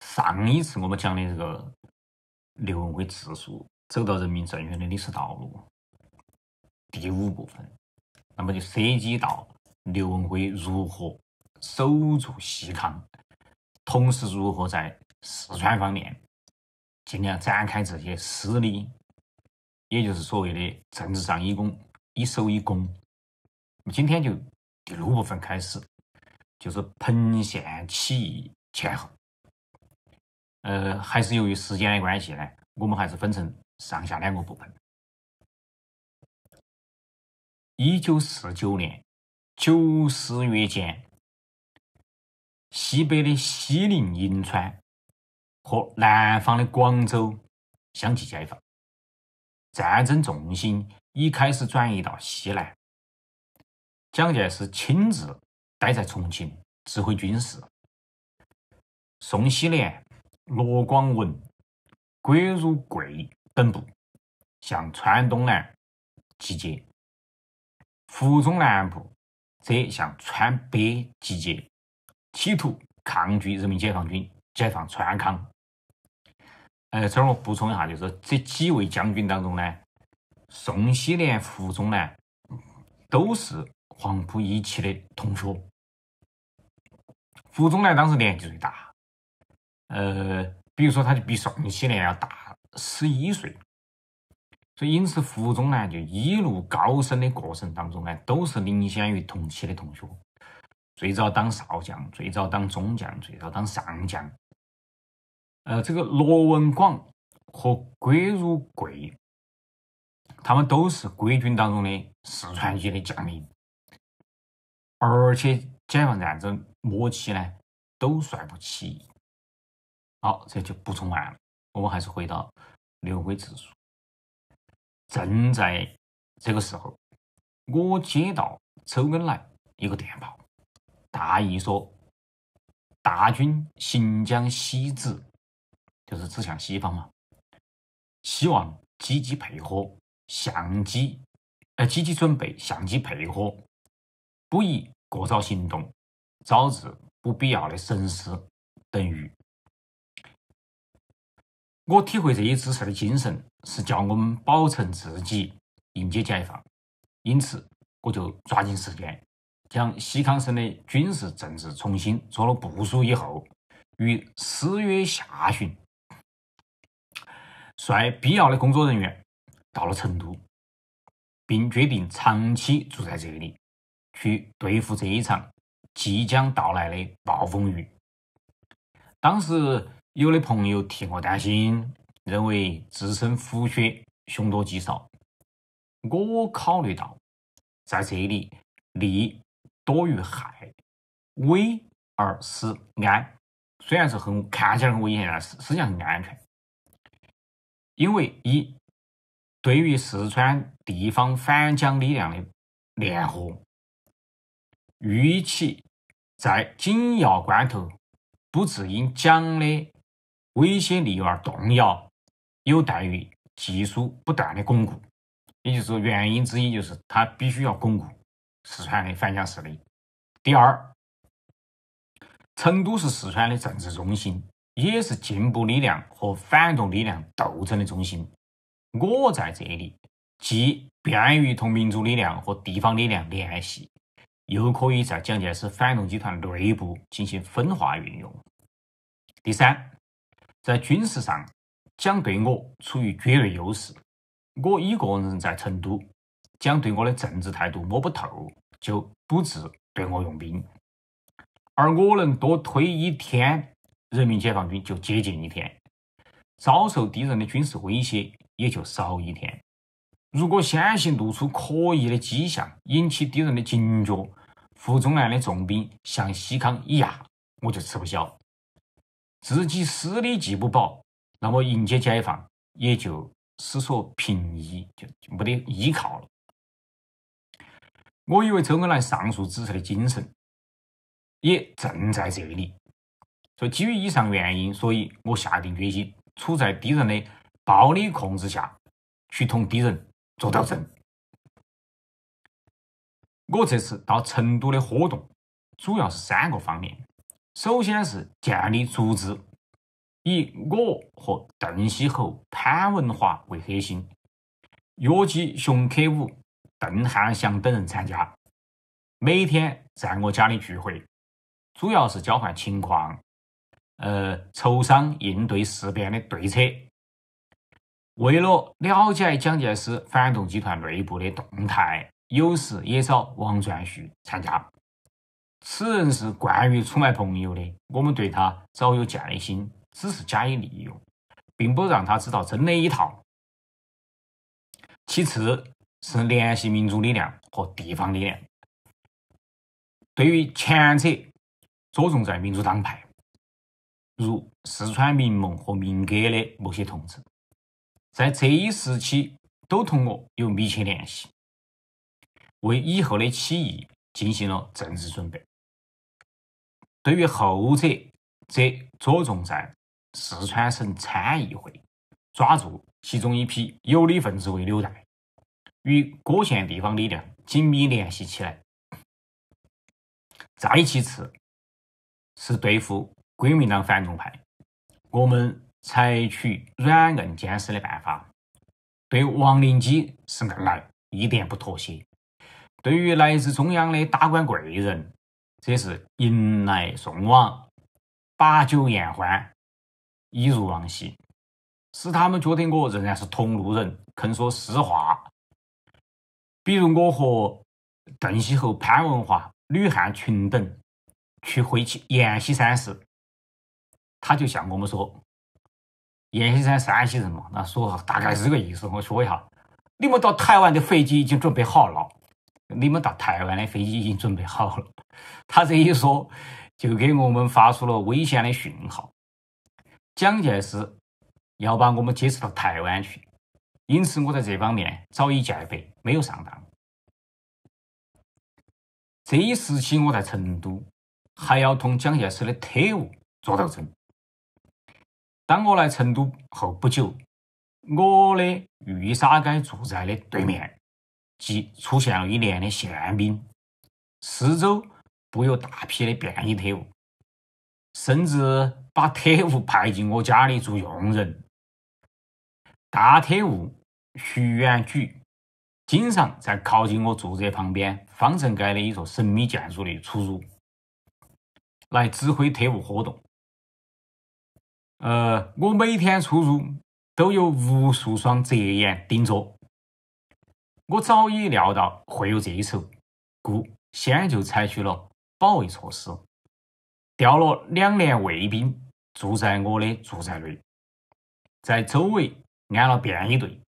上一次我们讲的这个刘文辉自述走到人民政权的历史道路第五部分，那么就涉及到刘文辉如何守住西康，同时如何在四川方面尽量展开这些势力，也就是所谓的政治上一攻一守一攻。今天就第六部分开始，就是彭县起义前后。呃，还是由于时间的关系呢，我们还是分成上下两个部分。1949年9、十月间，西北的西宁、银川和南方的广州相继解放，战争重心已开始转移到西南。蒋介石亲自待在重庆指挥军事，宋希濂。罗广文、郭汝贵等部向川东南集结，傅中南部则向川北集结，企图抗拒人民解放军解放川康。呃，这儿我补充一下，就是这几位将军当中呢，宋希濂、胡宗南都是黄埔一期的同学，胡宗南当时年纪最大。呃，比如说，他就比宋希濂要大十一岁，所以因此，胡宗呢就一路高升的过程当中呢，都是领先于同期的同学。最早当少将，最早当中将，最早当上将。呃，这个罗文广和郭汝瑰，他们都是国军当中的四川籍的将领，而且解放战争末期呢，都算不起。好，这就补充完了。我们还是回到刘桂指数。正在这个时候，我接到周恩来一个电报，大意说：大军行将西指，就是指向西方嘛。希望积极配合相机，呃，积极准备相机配合，不宜过早行动，招致不必要的损失，等于。我体会这些指示的精神，是叫我们保存自己，迎接解放。因此，我就抓紧时间，将西康省的军事政治重新做了部署以后，于十月下旬，率必要的工作人员到了成都，并决定长期住在这里，去对付这一场即将到来的暴风雨。当时。有的朋友替我担心，认为自身虎穴，凶多吉少。我考虑到，在这里利多于害，危而思安。虽然是很看起来很危险但实实际上很安全。因为一对于四川地方反蒋力量的联合，与其在紧要关头，不只因蒋的。威胁力而动摇，有待于技术不断的巩固。也就是说，原因之一就是它必须要巩固四川的反蒋势力。第二，成都是四川的政治中心，也是进步力量和反动力量斗争的中心。我在这里，既便于同民族力量和地方力量联系，又可以在蒋介石反动集团内部进行分化运用。第三。在军事上，蒋对我处于绝对优势。我一个人在成都，蒋对我的政治态度摸不透，就不致对我用兵。而我能多推一天，人民解放军就接近一天，遭受敌人的军事威胁也就少一天。如果先行露出可疑的迹象，引起敌人的警觉，胡宗南的重兵向西康一压，我就吃不消。自己私利既不保，那么迎接解放也就思索平移，就没得依靠了。我以为周恩来上述指示的精神也正在这里。所以基于以上原因，所以我下定决心处在敌人的暴力控制下，去同敌人做斗争。我这次到成都的活动主要是三个方面。首先是建立组织，以我和邓锡侯、潘文华为核心，约集熊克武、邓汉祥等人参加，每天在我家里聚会，主要是交换情况，呃，磋商应对事变的对策。为了了解蒋介石反动集团内部的动态，有时也找王传旭参加。此人是惯于出卖朋友的，我们对他早有戒心，只是加以利用，并不让他知道真的一套。其次，是联系民族力量和地方力量。对于前者，着重在民主党派，如四川民盟和民革的某些同志，在这一时期都同我有密切联系，为以后的起义进行了政治准备。对于后者，则着重在四川省参议会，抓住其中一批有理分子为纽带，与各县地方力量紧密联系起来。再其次，是对付国民党反动派，我们采取软硬兼施的办法，对王林基是硬来，一点不妥协；对于来自中央的达官贵人。这是迎来送往，把酒言欢，一如往昔，使他们觉得我仍然是同路人，肯说实话。比如我和邓锡侯、潘文华、吕汉群等去会去阎锡山时，他就向我们说：“阎锡山山西人嘛，那说大概是这个意思。”我说一下，你们到台湾的飞机已经准备好了。你们到台湾的飞机已经准备好了，他这一说就给我们发出了危险的讯号。蒋介石要把我们劫持到台湾去，因此我在这方面早已戒备，没有上当。这一时期我在成都，还要同蒋介石的特务做斗争。当我来成都后不久，我的玉沙街住宅的对面。即出现了一年的宪兵，四周布有大批的便衣特务，甚至把特务派进我家里做佣人。大特务徐远举经常在靠近我住宅旁边方城街的一座神秘建筑的出入，来指挥特务活动。呃，我每天出入都有无数双贼眼盯着。我早已料到会有这一手，故先就采取了保卫措施，调了两连卫兵住在我的住宅内，在周围安了便衣队，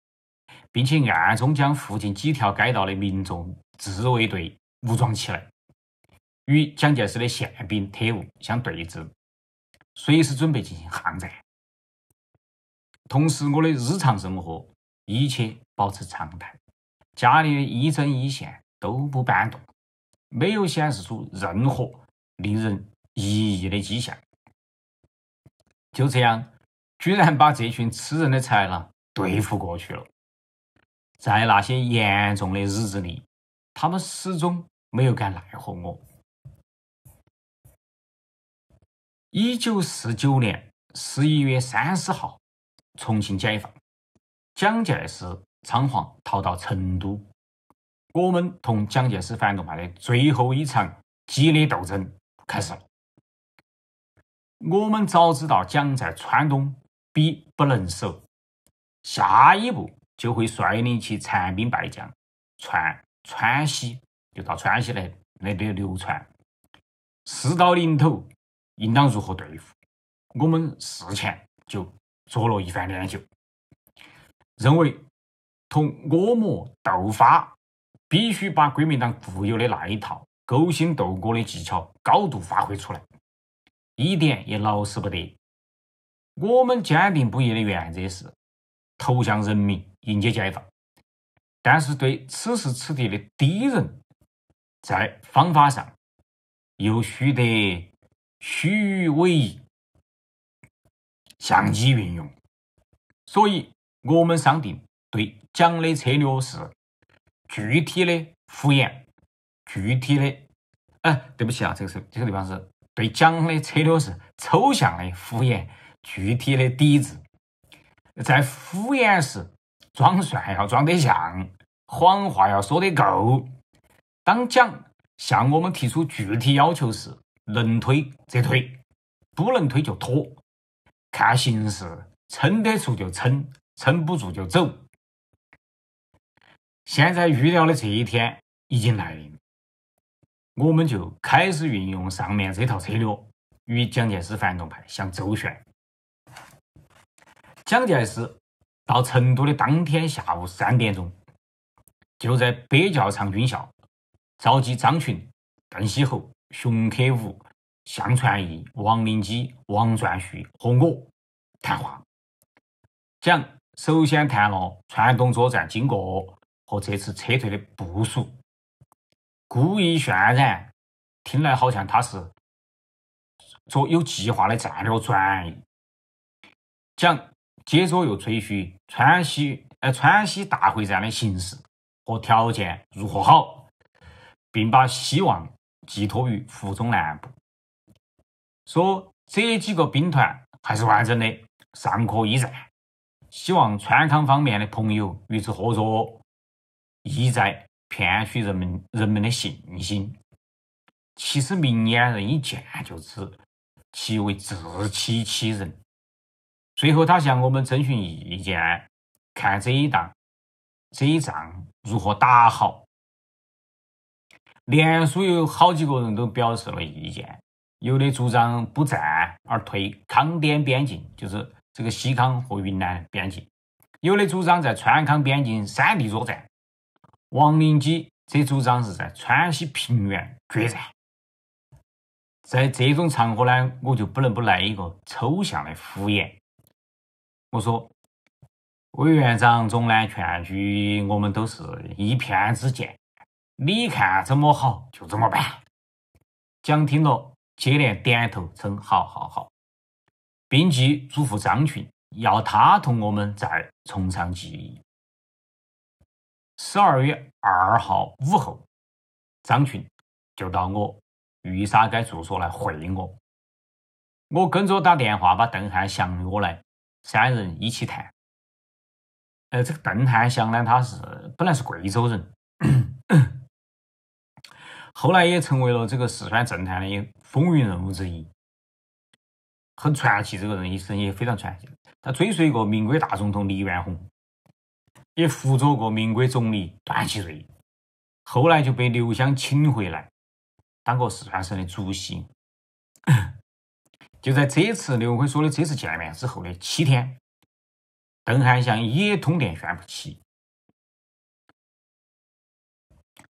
并且暗中将附近几条街道的民众自卫队武装起来，与蒋介石的宪兵特务相对峙，随时准备进行巷战。同时，我的日常生活一切保持常态。家里的一针一线都不搬动，没有显示出任何令人疑义的迹象。就这样，居然把这群吃人的豺狼对付过去了。在那些严重的日子里，他们始终没有敢奈何我。一九四九年十一月三十号，重庆解放，蒋介石。仓皇逃到成都，我们同蒋介石反动派的最后一场激烈斗争开始了。我们早知道蒋在川东必不能守，下一步就会率领其残兵败将窜川西，就到川西来来流窜。事到临头，应当如何对付？我们事前就做了一番研究，认为。同恶魔斗法，必须把国民党固有的那一套勾心斗角的技巧高度发挥出来，一点也老师不得。我们坚定不移的原则是投向人民，迎接解放。但是对此时此地的敌人，在方法上又须得虚与委蛇，相机运用。所以我们商定对。讲的策略是具体的敷衍，具体的哎，对不起啊，这个是这个地方是对讲的策略是抽象的敷衍，具体的抵制。在敷衍时，装蒜要装得像，谎话要说得够。当讲向我们提出具体要求时，能推则推，不能推就拖，看形势，撑得住就撑，撑不住就走。现在预料的这一天已经来临，我们就开始运用上面这套策略与蒋介石反动派相周旋。蒋介石到成都的当天下午三点钟，就在北教场军校召集张群、邓锡侯、熊克武、向传义、王林基、王传绪和我谈话，讲首先谈了川东作战经过。和这次撤退的部署，故意渲染，听来好像他是做有计划的战略转移，讲接着又吹嘘川西呃川西大会战的形势和条件如何好，并把希望寄托于湖中南部，说这几个兵团还是完整的，尚可一战，希望川康方面的朋友与之合作。意在骗取人们人们的信心，其实明眼人一见就知，其为自欺欺人。最后，他向我们征询意见，看这一仗，这一仗如何打好。连书有好几个人都表示了意见，有的主张不战而退，康滇边境就是这个西康和云南边境；有的主张在川康边境山地作战。王林基这主张是在川西平原决战，在这种场合呢，我就不能不来一个抽象的敷衍。我说，委员长总揽全局，我们都是一片之见，你看怎么好就怎么办。蒋听了，接连点头称好，好，好。并记嘱咐张群，要他同我们再从长计议。十二月二号午后，张群就到我玉沙街住所来会我。我跟着打电话把邓汉祥约来，三人一起谈。呃，这个邓汉祥呢，他是本来是贵州人，后来也成为了这个四川政坛的风云人物之一，很传奇。这个人一生也非常传奇，他追随过民国大总统黎元洪。也辅佐过民国总理段祺瑞，后来就被刘湘请回来当过四川省的主席。就在这次刘辉说的这次见面之后的七天，邓汉祥也通电宣布起，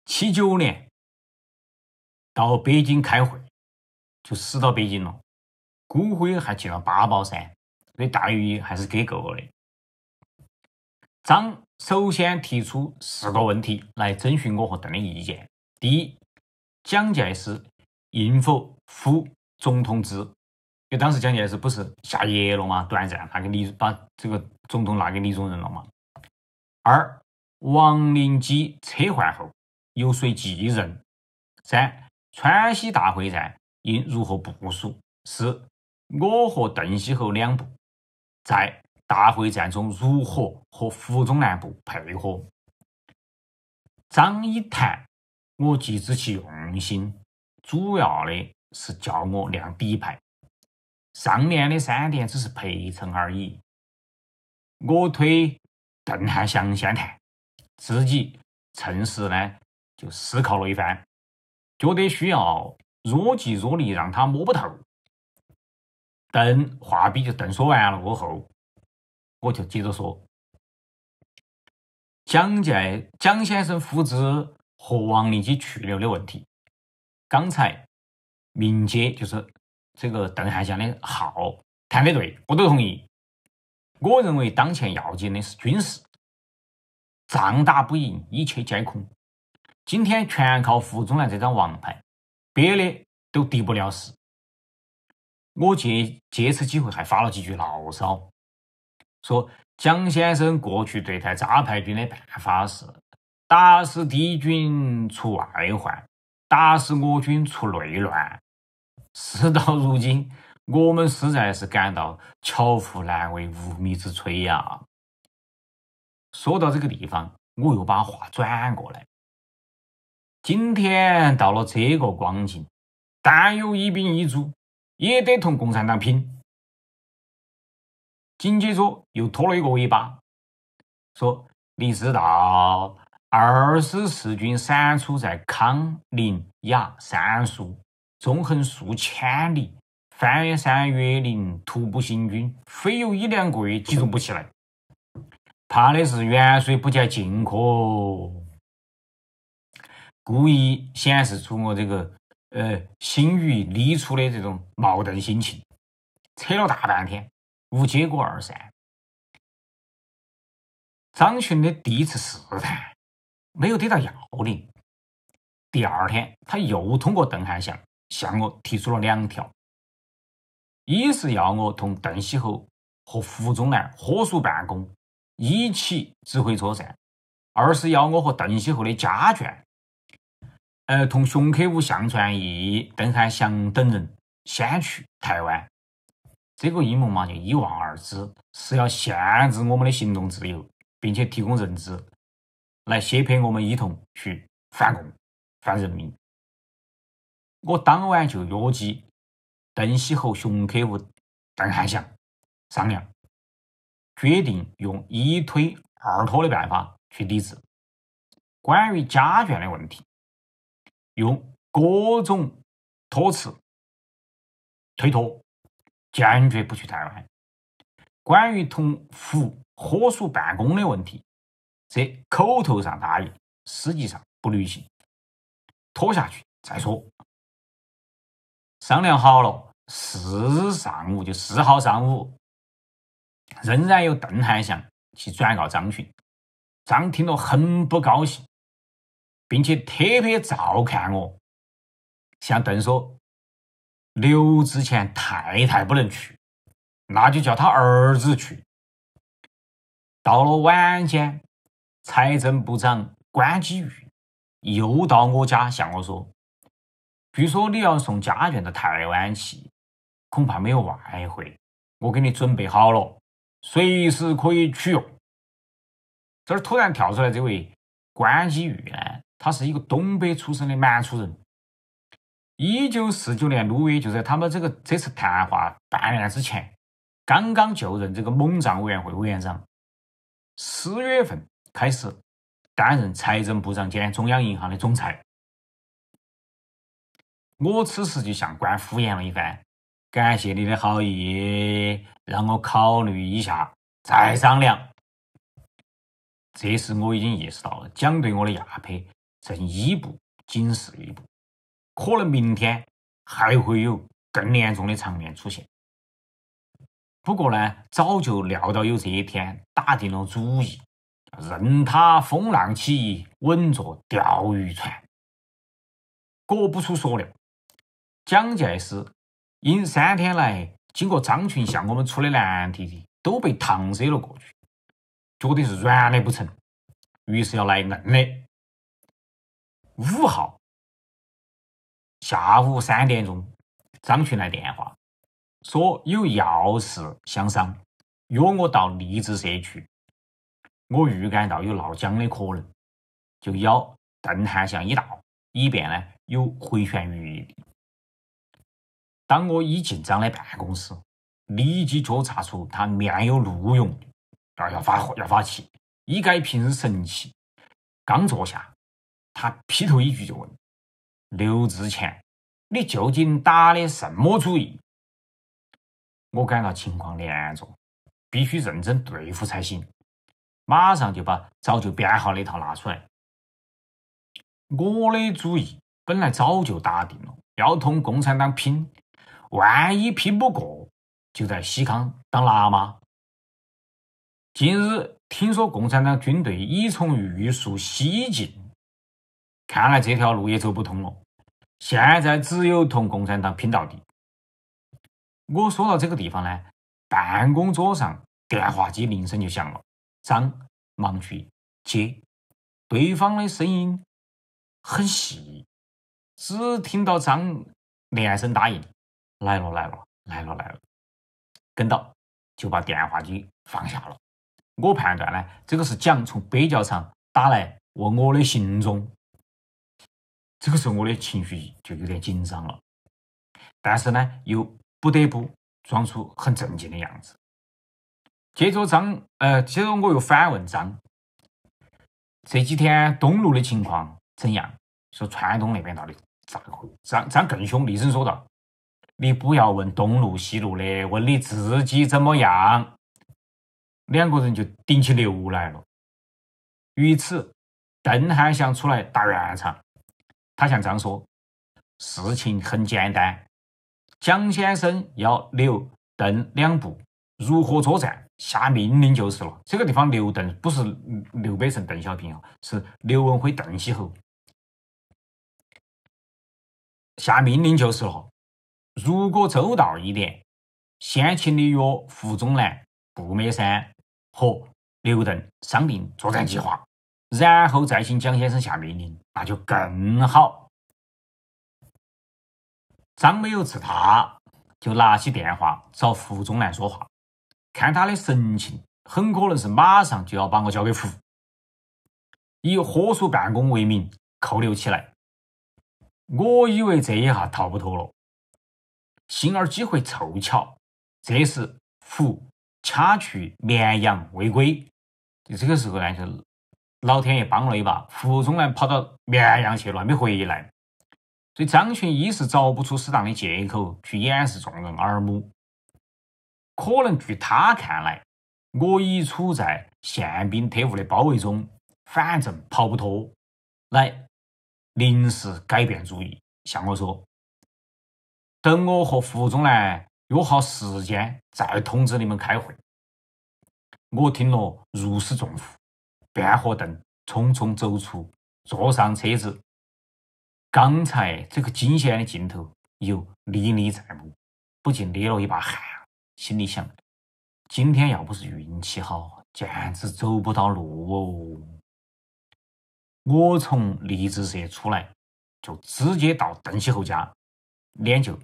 七九年到北京开会，就死到北京了，骨灰还进了八宝山，那待遇还是给够了的。张。首先提出四个问题来征询我和邓的意见：第一，蒋介石应否赴总统制？因为当时蒋介石不是下野了吗？短暂他给李把这个总统拿给李宗仁了嘛。二，王灵基车换后由谁继任？三，川西大会战应如何部署？四，我和邓锡侯两部在。大会战中如何和湖中南部配合？张一谈，我即知其用心，主要的是叫我亮底牌，上面的三点只是陪衬而已。我推邓汉祥先谈，自己趁势呢就思考了一番，觉得需要若即若离，让他摸不透。邓话毕就邓说完了过后。我就接着说，蒋介蒋先生父子和王林基去留的问题。刚才明杰就是这个邓汉祥的号谈的对，我都同意。我认为当前要紧的是军事，仗打不赢，一切皆空。今天全靠胡宗南这张王牌，别的都敌不了事。我借借此机会还发了几句牢骚。说，蒋先生过去对待杂牌军的办法是，打死敌军出外患，打死我军出内乱。事到如今，我们实在是感到巧妇难为无米之炊呀。说到这个地方，我又把话转过来。今天到了这个光景，但有一兵一卒，也得同共产党拼。紧接着又拖了一个尾巴，说：“你知道，二十四军散处在康、宁、雅、三蜀，纵横数千里，翻越山越岭，徒步行军，非有一两个月集中不起来。怕的是远水不救近渴，故意显示出我这个呃心与力出的这种矛盾心情，扯了大半天。”无结果而散。张群的第一次试探没有得到要领，第二天他又通过邓汉祥向我提出了两条：一是要我同邓锡侯和胡宗南火速办公，一起指挥作战；二是要我和邓锡侯的家眷，呃，同熊克武、向传义、邓汉祥等人先去台湾。这个阴谋嘛，就一望而知，是要限制我们的行动自由，并且提供人质来胁迫我们一同去反共、反人民。我当晚就约集邓西侯、熊克武、邓汉祥商量，决定用一推二拖的办法去抵制关于家眷的问题，用各种托辞推脱。坚决不去台湾。关于同府火速办公的问题，这口头上答应，实际上不履行，拖下去再说。商量好了，四日上午就四号上午，仍然由邓汉祥去转告张群。张听了很不高兴，并且特别照看我，向邓说。刘志前太太不能去，那就叫他儿子去。到了晚间，财政部长关机玉又到我家向我说：“据说你要送家眷到台湾去，恐怕没有外汇，我给你准备好了，随时可以取用。”这儿突然跳出来这位关机玉呢，他是一个东北出生的满族人。一九四九年六月，就在他们这个这次谈话半年之前，刚刚就任这个蒙藏委员会委员长，十月份开始担任财政部长兼中央银行的总裁。我此时就向官敷衍了一番，感谢你的好意，让我考虑一下再商量。这时我已经意识到了，蒋对我的压迫正一步一步。可能明天还会有更严重的场面出现。不过呢，早就料到有这一天，打定了主意，任他风浪起，稳坐钓鱼船。果不出所料，蒋介石因三天来经过张群向我们出的难题题都被搪塞了过去，觉得是软的不成，于是要来硬的。五号。下午三点钟，张群来电话，说有要事相商，约我到荔枝社区。我预感到有闹僵的可能，就邀邓汉祥一道，以便呢有回旋余地。当我一进张的办公室，立即觉察出他面有怒容，啊，要发火，要发气，一改平日神气。刚坐下，他劈头一句就问。刘志乾，你究竟打的什么主意？我感到情况严重，必须认真对付才行。马上就把早就编好那套拿出来。我的主意本来早就打定了，要同共产党拼。万一拼不过，就在西康当喇嘛。近日听说共产党军队已从玉树西进。看来这条路也走不通了。现在只有同共产党拼到底。我说到这个地方呢，办公桌上电话机铃声就响了。张忙去接，对方的声音很细，只听到张连声答应：“来了，来了，来了，来了。”跟到就把电话机放下了。我判断呢，这个是蒋从北桥场打来问我的行踪。这个时候我的情绪就有点紧张了，但是呢又不得不装出很镇静的样子。接着张呃，接着我又反问张：“这几天东路的情况怎样？说川东那边到底咋个？”张张更凶，厉声说道：“你不要问东路西路的，问你自己怎么样！”两个人就顶起牛来了。于此，邓汉祥出来打圆场。他想这样说：“事情很简单，蒋先生要刘邓两部如何作战，下命令就是了。这个地方刘邓不是刘北辰、邓小平啊，是刘文辉、邓锡侯。下命令就是了。如果周到一点，先请的约胡宗南、顾灭山和刘邓商定作战计划。”然后再请蒋先生下命令，那就更好。张没有吃他，就拿起电话找胡宗南说话，看他的神情，很可能是马上就要把我交给胡，以火速办公为名扣留起来。我以为这一下逃不脱了，幸而机会凑巧，这时胡掐去绵阳未归，就这个时候呢，就是。老天爷帮了一把，胡宗南跑到绵阳去了，还没回来，所以张群一是找不出适当的借口去掩饰众人耳目。可能据他看来，我已处在宪兵特务的包围中，反正跑不脱，来临时改变主意，向我说：“等我和胡宗南约好时间，再通知你们开会。”我听了如释重负。卞和邓匆匆走出，坐上车子。刚才这个惊险的镜头又历历在目，不禁捏了一把汗。心里想：今天要不是运气好，简直走不到路哦。我从励志社出来，就直接到邓启厚家，练就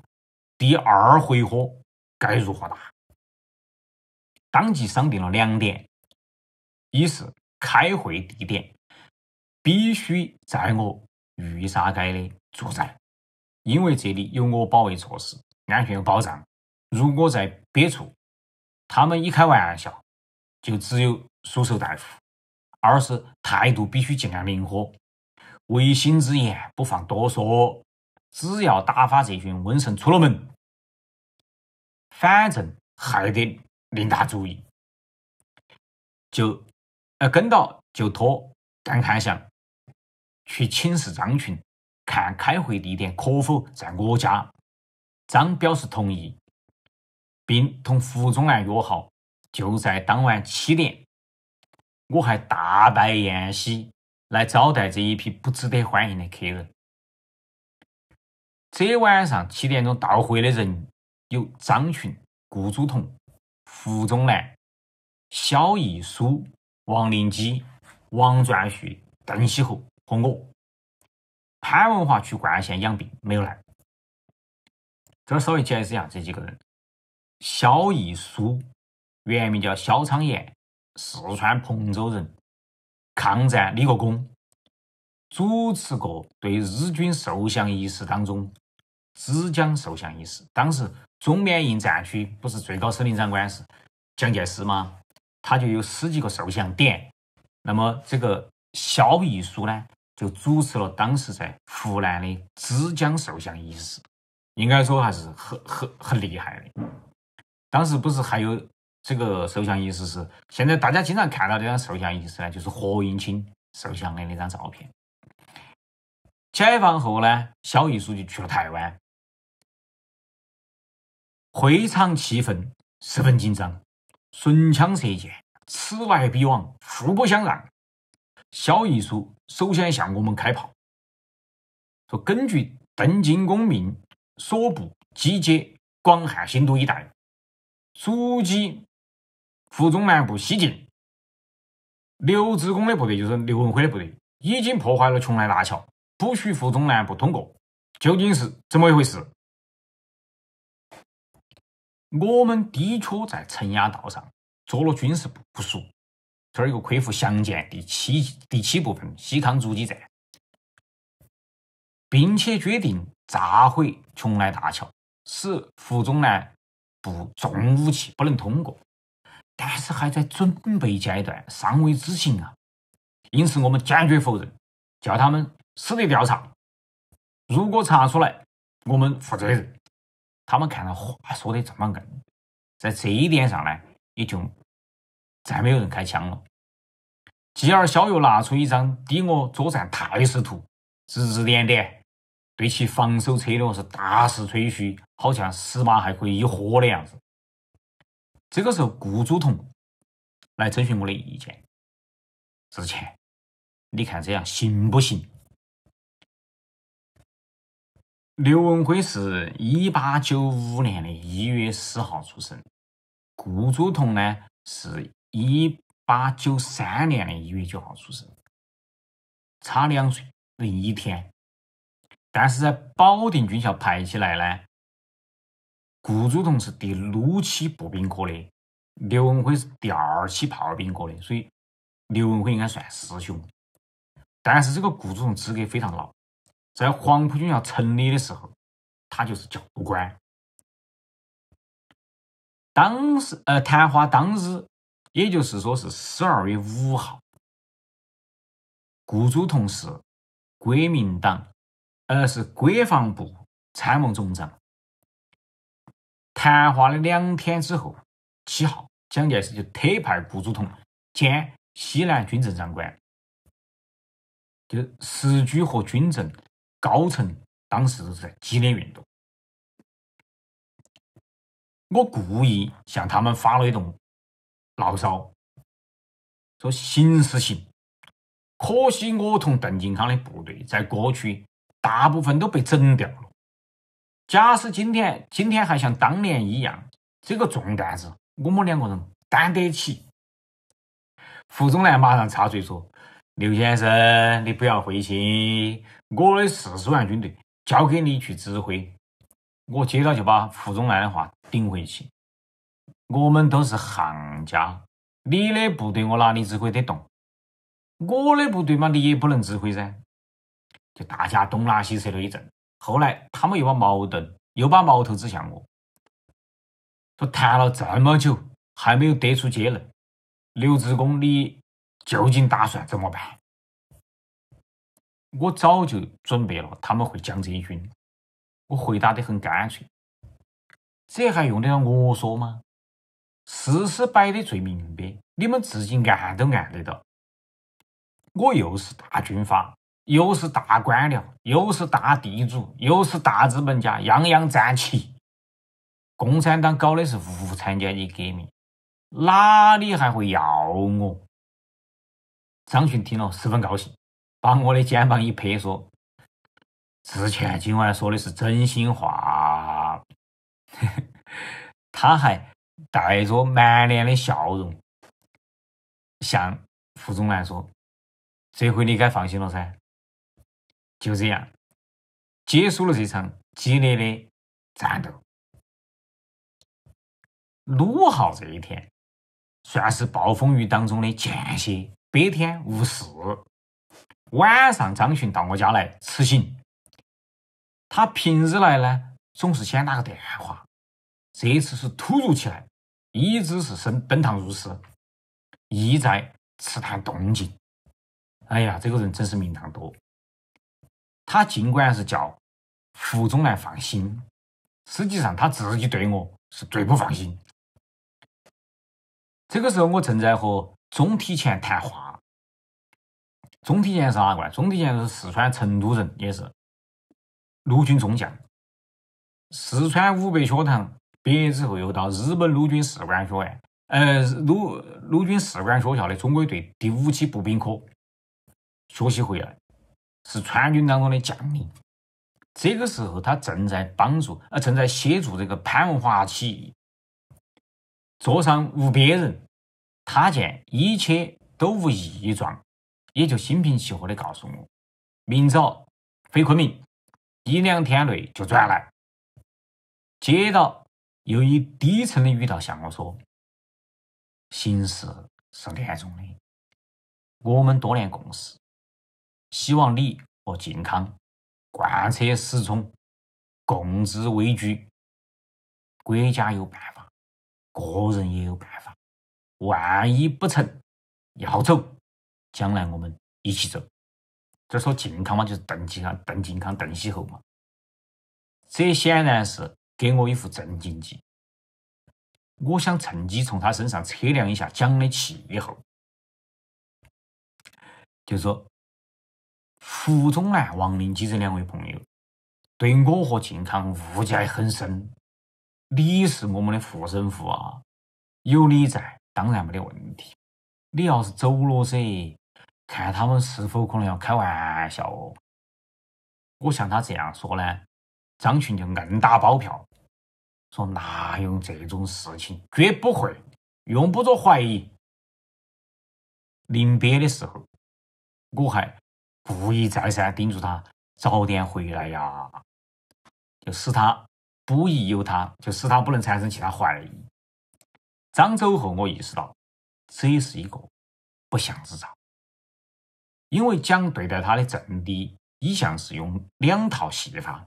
第二回合该如何打。当即商定了两点：一是开会地点必须在我玉沙街的住宅，因为这里有我保卫措施，安全有保障。如果在别处，他们一开玩笑，就只有束手待缚。二是态度必须尽量灵活，违心之言不妨多说。只要打发这群瘟神出了门，反正还得另打主意，就。呃，跟到就托邓汉祥去请示张群，看开会地点可否在我家。张表示同意，并同胡宗南约好，就在当晚七点。我还大摆宴席来招待这一批不值得欢迎的客人。这晚上七点钟到会的人有张群、顾祖同、胡宗南、萧一舒、王林基、王传旭、邓锡侯和我，潘文华去冠县养病，没有来。这儿稍微解释一下这几个人：肖一书，原名叫肖昌言，四川彭州人，抗战立过功，主持过对日军受降仪式当中芷江受降仪式。当时中缅印战区不是最高司令长官是蒋介石吗？他就有十几个受像点，那么这个肖玉书呢，就主持了当时在湖南的枝江受像仪式，应该说还是很很很厉害的。当时不是还有这个受像仪式是？现在大家经常看到这张受像仪式呢，就是何应钦受像的那张照片。解放后呢，肖玉书就去了台湾，非常气愤，十分紧张。唇枪舌剑，此来彼往，互不相让。小易书首先向我们开炮，说根据邓金公命，所部集结广汉新都一带，阻击附中南部西进。刘志公的部队就是刘文辉的部队，已经破坏了邛崃大桥，不许胡中南部通过。究竟是怎么一回事？我们的确在承压道上做了军事部署，这儿有个恢复详见第七第七部分西康阻击战，并且决定炸毁邛崃大桥，使胡中南部重武器不能通过，但是还在准备阶段，尚未执行啊。因此，我们坚决否认，叫他们实地调查。如果查出来，我们负责任。他们看到话说的这么硬，在这一点上呢，也就再没有人开枪了。继而，小友拿出一张敌我作战态势图，指指点点，对其防守策略是大肆吹嘘，好像死马还可以一活的样子。这个时候，顾祖同来征询我的意见：“之前，你看这样行不行？”刘文辉是一八九五年的一月十号出生，顾祖同呢是一八九三年的一月九号出生，差两岁零一天。但是在保定军校排起来呢，顾祖同是第六期步兵科的，刘文辉是第二期炮兵科的，所以刘文辉应该算师兄。但是这个顾祖同资格非常老。在黄埔军校成立的时候，他就是教官。当时，呃，谈话当日，也就是说是十二月五号，顾祝同是国民党，呃，是国防部参谋总长。谈话的两天之后，七号，蒋介石就特派顾祝同兼西南军政长官，就时局和军政。高层当时是在激烈运动，我故意向他们发了一通牢骚，说行是行，可惜我同邓靖康的部队在过去大部分都被整掉了。假使今天今天还像当年一样，这个重担子我们两个人担得起。胡宗南马上插嘴说：“刘先生，你不要灰心。”我的四十万军队交给你去指挥，我接到就把胡宗南的话顶回去。我们都是行家，你的部队我哪里指挥得动？我的部队嘛，你也不能指挥噻。就大家东拉西扯了一阵，后来他们又把矛盾又把矛头指向我。都谈了这么久，还没有得出结论。刘志功，你究竟打算怎么办？我早就准备了，他们会讲这一军。我回答得很干脆，这还用得着我说吗？事实摆得最明白，你们自己按都按得到。我又是大军阀，又是大官僚，又是大地主，又是大资本家，样样占齐。共产党搞的是无产阶级革命，哪里还会要我？张群听了十分高兴。把我的肩膀一拍，说：“之前今晚说的是真心话。”他还带着满脸的笑容，向胡总来说：“这回你该放心了噻。”就这样，结束了这场激烈的战斗。六号这一天，算是暴风雨当中的间歇，白天无事。晚上，张巡到我家来辞行。他平日来呢，总是先打个电话，这次是突如其来，一直是生，奔堂入室，意在试探动静。哎呀，这个人真是名堂多。他尽管是叫胡宗来放心，实际上他自己对我是最不放心。这个时候，我正在和钟体前谈话。钟体健是哪个？钟体健是四川成都人，也是陆军中将。四川武备学堂毕业之后，又到日本陆军士官学院，呃，陆陆军士官学校的中国队第五期步兵科学习回来，是川军当中的将领。这个时候，他正在帮助，呃，正在协助这个潘文华起义。座上无别人，他见一切都无异状。也就心平气和的告诉我，明早飞昆明，一两天内就转来。接到又以低沉的语调向我说：“形势是严重的，我们多年共识，希望你和靖康贯彻始终，共治危局。国家有办法，个人也有办法。万一不成，要走。”将来我们一起走，就说健康嘛，就是邓健康、邓健康、邓锡侯嘛，这显然是给我一副镇静剂。我想趁机从他身上测量一下蒋的气以后，就说胡宗南、王林基这两位朋友，对我和靖康误解很深。你是我们的护身符啊，有你在，当然没得问题。你要是走了噻，看他们是否可能要开玩笑？哦。我像他这样说呢，张群就硬打包票，说哪有这种事情，绝不会，用不着怀疑。临别的时候，我还故意再三叮嘱他早点回来呀，就使他不宜有他，就使他不能产生其他怀疑。张走后，我意识到这是一个不祥之兆。因为蒋对待他的政敌一向是用两套戏法，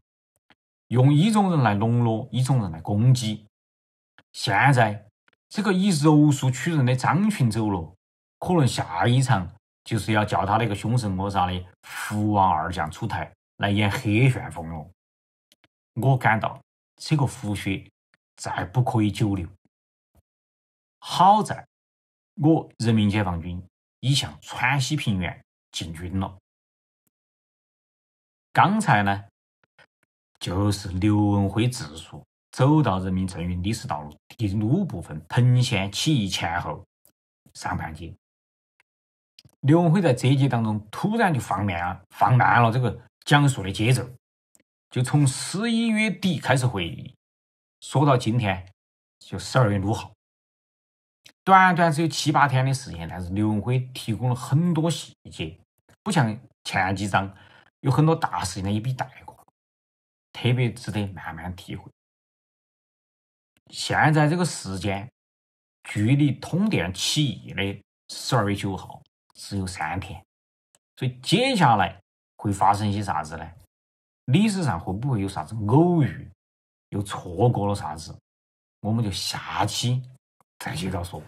用一种人来笼络，一种人来攻击。现在这个以柔术取人的张群走了，可能下一场就是要叫他那个凶神恶煞的福王二将出台来演黑旋风了。我感到这个胡须再不可以久留。好在我人民解放军已向川西平原。进军了。刚才呢，就是刘文辉自述走到人民政权历史道路第六部分彭县起义前后上半截。刘文辉在这一集当中突然就放慢了，放慢了这个讲述的节奏，就从十一月底开始回忆，说到今天，就十二月六号，短短只有七八天的时间，但是刘文辉提供了很多细节。不像前几章有很多大事，情的一笔带过，特别值得慢慢体会。现在这个时间距离通电起义的十二月九号只有三天，所以接下来会发生些啥子呢？历史上会不会有啥子偶遇，又错过了啥子？我们就下期再接着说。